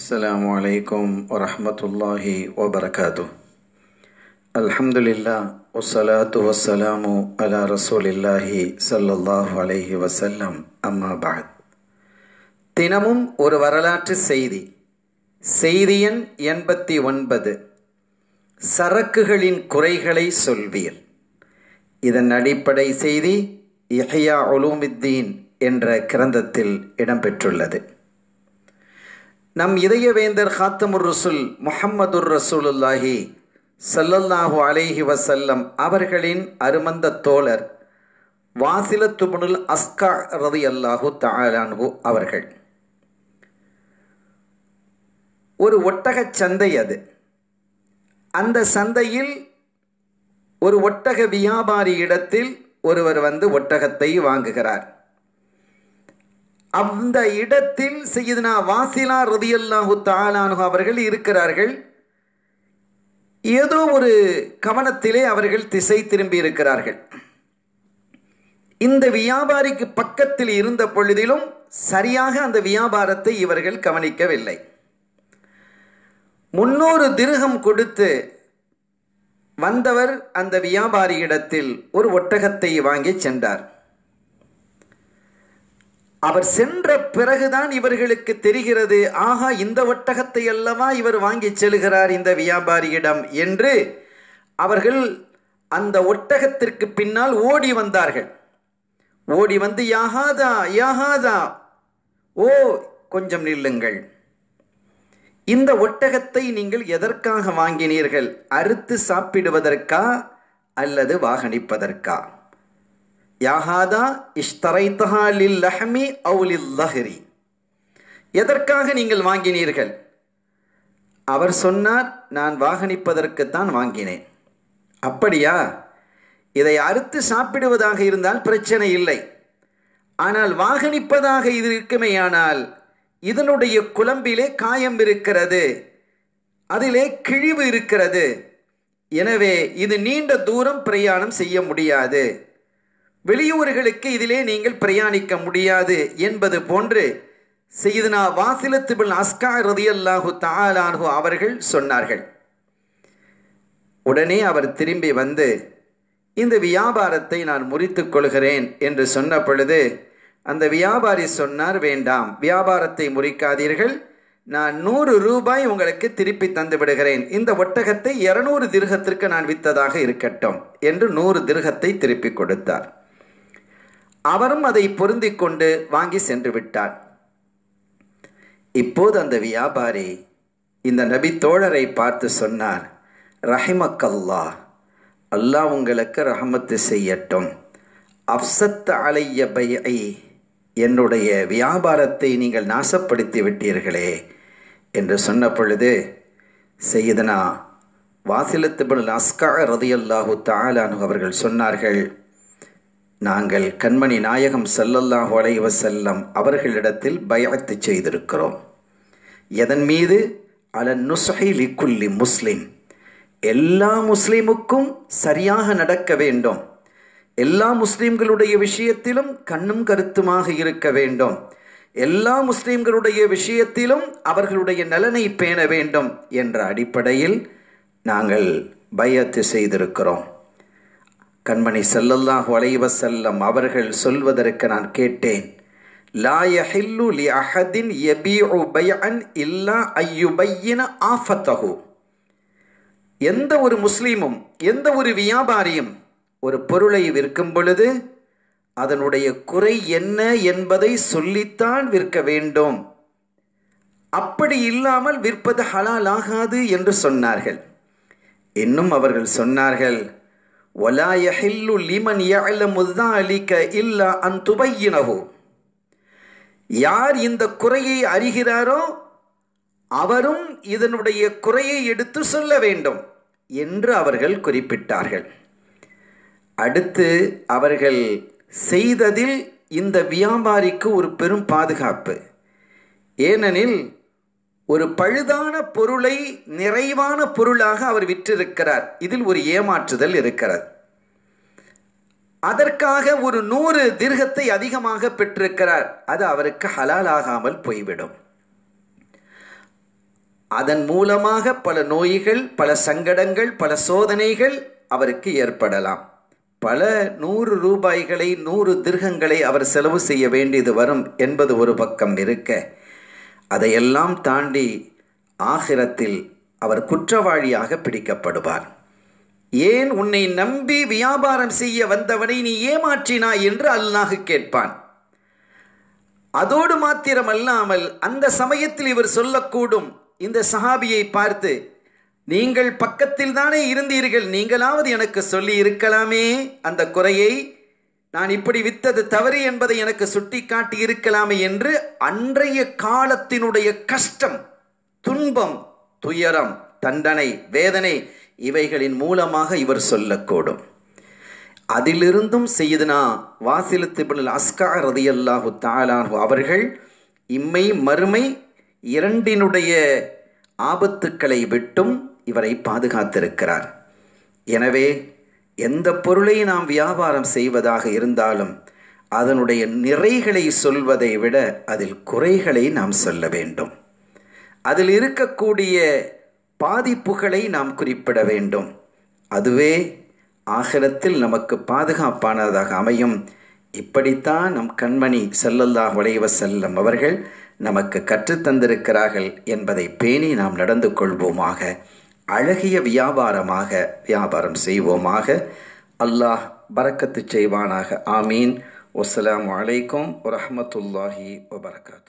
السلام عليكم ورحمة الله وبركاته الحمد لله والصلاة والسلام على رسول الله صلى الله عليه وسلم أما بعد தினமும் ஒரு வரலாற்று செய்தி செய்தியன் எண்பத்தி ஒன்பது சரக்குகளின் குறைகளை சொல்வீர் இதன் அடிப்படை செய்தி இஹயா ஒலூமித்தீன் என்ற கிரந்தத்தில் இடம்பெற்றுள்ளது நம் இதயவேந்தர் ஹாத்தமுர் ரசுல் முகம்மது ரசூலுல்லாஹி சல்லல்லாஹு அலைஹி வசல்லம் அவர்களின் அருமந்த தோழர் வாசிலத்துபுனுல் அஸ்கா ரதி அல்லாஹு தாலானு அவர்கள் ஒரு ஒட்டகச் சந்தை அது அந்த சந்தையில் ஒரு ஒட்டக வியாபாரி இடத்தில் ஒருவர் வந்து ஒட்டகத்தை வாங்குகிறார் அந்த இடத்தில் செய்யதுனா வாசிலா ரதியல்லாஹு தாலானு அவர்கள் இருக்கிறார்கள் ஏதோ ஒரு கவனத்திலே அவர்கள் திசை திரும்பி இருக்கிறார்கள் இந்த வியாபாரிக்கு பக்கத்தில் இருந்த பொழுதிலும் சரியாக அந்த வியாபாரத்தை இவர்கள் கவனிக்கவில்லை முன்னூறு திருகம் கொடுத்து வந்தவர் அந்த வியாபாரியிடத்தில் ஒரு ஒட்டகத்தை வாங்கி சென்றார் அவர் சென்ற பிறகுதான் இவர்களுக்கு தெரிகிறது ஆகா இந்த ஒட்டகத்தை அல்லவா இவர் வாங்கி செல்கிறார் இந்த வியாபாரியிடம் என்று அவர்கள் அந்த ஒட்டகத்திற்கு பின்னால் ஓடி வந்தார்கள் ஓடி வந்து யாகாதா யாகாதா ஓ கொஞ்சம் நில்லுங்கள் இந்த ஒட்டகத்தை நீங்கள் எதற்காக வாங்கினீர்கள் அறுத்து சாப்பிடுவதற்கா அல்லது வாகனிப்பதற்கா யாஹாதா இஷ்தரைத்தஹா லில் லஹமி அவுலில் லஹரி எதற்காக நீங்கள் வாங்கினீர்கள் அவர் சொன்னார் நான் வாகனிப்பதற்குத்தான் வாங்கினேன் அப்படியா இதை அறுத்து சாப்பிடுவதாக இருந்தால் பிரச்சனை இல்லை ஆனால் வாகனிப்பதாக இது இருக்குமேயானால் இதனுடைய குழம்பிலே காயம் இருக்கிறது அதிலே கிழிவு இருக்கிறது எனவே இது நீண்ட தூரம் பிரயாணம் செய்ய முடியாது வெளியூர்களுக்கு இதிலே நீங்கள் பிரயாணிக்க முடியாது என்பது போன்று செய்தனா வாசிலத்து பின் அஸ்கா ரதியல்லாஹு தாலானு அவர்கள் சொன்னார்கள் உடனே அவர் திரும்பி வந்து இந்த வியாபாரத்தை நான் முறித்துக் கொள்கிறேன் என்று சொன்ன பொழுது அந்த வியாபாரி சொன்னார் வேண்டாம் வியாபாரத்தை முறிக்காதீர்கள் நான் நூறு ரூபாய் உங்களுக்கு திருப்பி தந்து விடுகிறேன் இந்த ஒட்டகத்தை இருநூறு திருகத்திற்கு நான் வித்ததாக இருக்கட்டும் என்று நூறு திருகத்தை திருப்பி கொடுத்தார் அவரும் அதை பொருந்திக் கொண்டு வாங்கி சென்று விட்டார் இப்போது அந்த வியாபாரி இந்த நபி தோழரை பார்த்து சொன்னார் ரஹிமக்கல்லா அல்லாஹ் உங்களுக்கு ரஹமத்து செய்யட்டும் அப்சத்த அலைய பை என்னுடைய வியாபாரத்தை நீங்கள் நாசப்படுத்தி விட்டீர்களே என்று சொன்ன பொழுது செய்தனா வாசிலத்துபுல் அஸ்கா ரதியல்லாஹு தாலானு அவர்கள் சொன்னார்கள் நாங்கள் கண்மணி நாயகம் சல்லல்லாஹு செல்லம் அவர்களிடத்தில் பயத்து செய்திருக்கிறோம் எதன் மீது அலன் நுசஹி குல்லி முஸ்லிம் எல்லா முஸ்லீமுக்கும் சரியாக நடக்க வேண்டும் எல்லா முஸ்லீம்களுடைய விஷயத்திலும் கண்ணும் கருத்துமாக இருக்க வேண்டும் எல்லா முஸ்லீம்களுடைய விஷயத்திலும் அவர்களுடைய நலனை பேண வேண்டும் என்ற அடிப்படையில் நாங்கள் பயத்து செய்திருக்கிறோம் கண்மணி செல்லல்லாஹ் வளைவ செல்லம் அவர்கள் சொல்வதற்கு நான் கேட்டேன் லா லி எபி இல்லா ஆஃபத்தகு எந்த ஒரு முஸ்லீமும் எந்த ஒரு வியாபாரியும் ஒரு பொருளை விற்கும் பொழுது அதனுடைய குறை என்ன என்பதை சொல்லித்தான் விற்க வேண்டும் அப்படி இல்லாமல் விற்பது ஹலால் ஆகாது என்று சொன்னார்கள் இன்னும் அவர்கள் சொன்னார்கள் ஒலா யஹில்லு லிமன் யலமுதாலிக்க இல்லா அன் துபையினவோ யார் இந்த குறையை அறிகிறாரோ அவரும் இதனுடைய குறையை எடுத்து சொல்ல வேண்டும் என்று அவர்கள் குறிப்பிட்டார்கள் அடுத்து அவர்கள் செய்ததில் இந்த வியாபாரிக்கு ஒரு பெரும் பாதுகாப்பு ஏனெனில் ஒரு பழுதான பொருளை நிறைவான பொருளாக அவர் விற்றிருக்கிறார் இதில் ஒரு ஏமாற்றுதல் இருக்கிறது அதற்காக ஒரு நூறு தீர்க்கத்தை அதிகமாக பெற்றிருக்கிறார் அது அவருக்கு ஹலாலாகாமல் போய்விடும் அதன் மூலமாக பல நோய்கள் பல சங்கடங்கள் பல சோதனைகள் அவருக்கு ஏற்படலாம் பல நூறு ரூபாய்களை நூறு திருகங்களை அவர் செலவு செய்ய வேண்டியது வரும் என்பது ஒரு பக்கம் இருக்க அதையெல்லாம் தாண்டி ஆகிரத்தில் அவர் குற்றவாளியாக பிடிக்கப்படுவார் ஏன் உன்னை நம்பி வியாபாரம் செய்ய வந்தவனை நீ ஏமாற்றினாய் என்று அல்லாஹு கேட்பான் அதோடு மாத்திரமல்லாமல் அந்த சமயத்தில் இவர் சொல்லக்கூடும் இந்த சஹாபியை பார்த்து நீங்கள் பக்கத்தில் தானே இருந்தீர்கள் நீங்களாவது எனக்கு சொல்லி இருக்கலாமே அந்த குறையை நான் இப்படி வித்தது தவறு என்பதை எனக்கு சுட்டி காட்டி இருக்கலாமே என்று அன்றைய காலத்தினுடைய கஷ்டம் துன்பம் துயரம் தண்டனை வேதனை இவைகளின் மூலமாக இவர் சொல்லக்கூடும் அதிலிருந்தும் செய்தனா வாசிலத்திபுல் அஸ்கா ரதி அல்லாஹு தாலாஹு அவர்கள் இம்மை மறுமை இரண்டினுடைய ஆபத்துக்களை விட்டும் இவரை பாதுகாத்திருக்கிறார் எனவே எந்த பொருளை நாம் வியாபாரம் செய்வதாக இருந்தாலும் அதனுடைய நிறைகளை சொல்வதை விட அதில் குறைகளை நாம் சொல்ல வேண்டும் அதில் இருக்கக்கூடிய பாதிப்புகளை நாம் குறிப்பிட வேண்டும் அதுவே ஆகலத்தில் நமக்கு பாதுகாப்பானதாக அமையும் இப்படித்தான் நம் கண்மணி செல்லல்லா உடையவ செல்லம் அவர்கள் நமக்கு கற்றுத்தந்திருக்கிறார்கள் என்பதை பேணி நாம் நடந்து கொள்வோமாக அழகிய வியாபாரமாக வியாபாரம் செய்வோமாக அல்லாஹ் பறக்கத்து செய்வானாக ஆமீன் ஒஸ்லாம் வலைக்கம் வரமத்துல்லாஹி வபர்காத்து